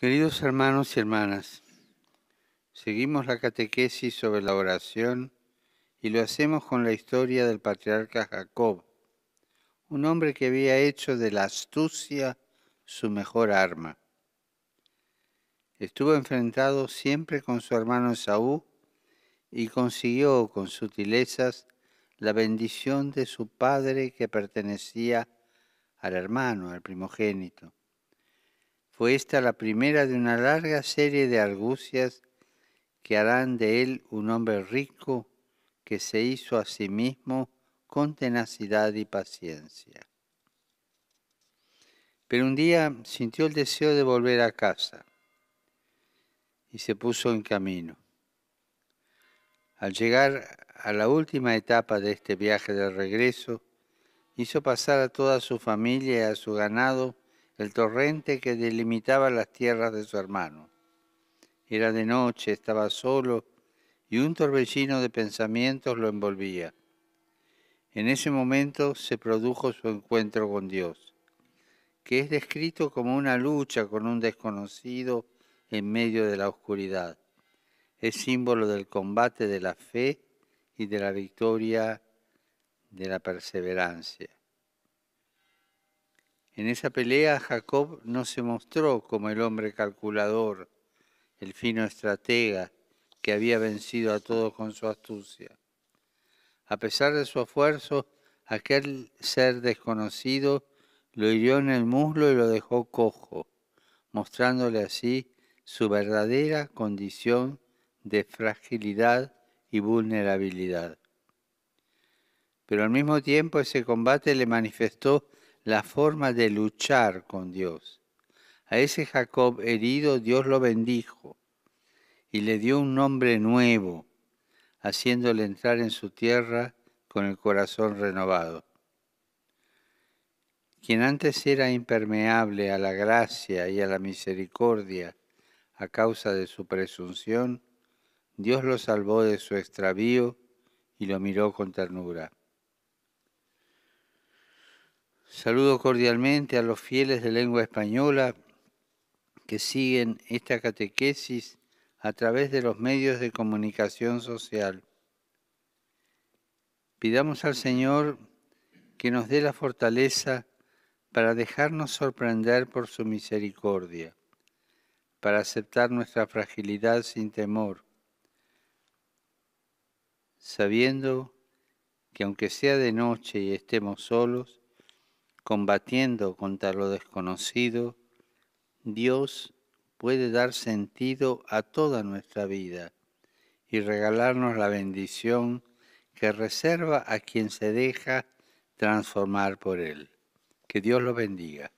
Queridos hermanos y hermanas, seguimos la catequesis sobre la oración y lo hacemos con la historia del patriarca Jacob, un hombre que había hecho de la astucia su mejor arma. Estuvo enfrentado siempre con su hermano Saúl y consiguió con sutilezas la bendición de su padre que pertenecía al hermano, al primogénito. Fue esta la primera de una larga serie de argucias que harán de él un hombre rico que se hizo a sí mismo con tenacidad y paciencia. Pero un día sintió el deseo de volver a casa y se puso en camino. Al llegar a la última etapa de este viaje de regreso, hizo pasar a toda su familia y a su ganado el torrente que delimitaba las tierras de su hermano. Era de noche, estaba solo y un torbellino de pensamientos lo envolvía. En ese momento se produjo su encuentro con Dios, que es descrito como una lucha con un desconocido en medio de la oscuridad. Es símbolo del combate de la fe y de la victoria de la perseverancia. En esa pelea Jacob no se mostró como el hombre calculador, el fino estratega que había vencido a todos con su astucia. A pesar de su esfuerzo, aquel ser desconocido lo hirió en el muslo y lo dejó cojo, mostrándole así su verdadera condición de fragilidad y vulnerabilidad. Pero al mismo tiempo ese combate le manifestó la forma de luchar con Dios. A ese Jacob herido Dios lo bendijo y le dio un nombre nuevo, haciéndole entrar en su tierra con el corazón renovado. Quien antes era impermeable a la gracia y a la misericordia a causa de su presunción, Dios lo salvó de su extravío y lo miró con ternura. Saludo cordialmente a los fieles de lengua española que siguen esta catequesis a través de los medios de comunicación social. Pidamos al Señor que nos dé la fortaleza para dejarnos sorprender por su misericordia, para aceptar nuestra fragilidad sin temor, sabiendo que aunque sea de noche y estemos solos, combatiendo contra lo desconocido, Dios puede dar sentido a toda nuestra vida y regalarnos la bendición que reserva a quien se deja transformar por Él. Que Dios lo bendiga.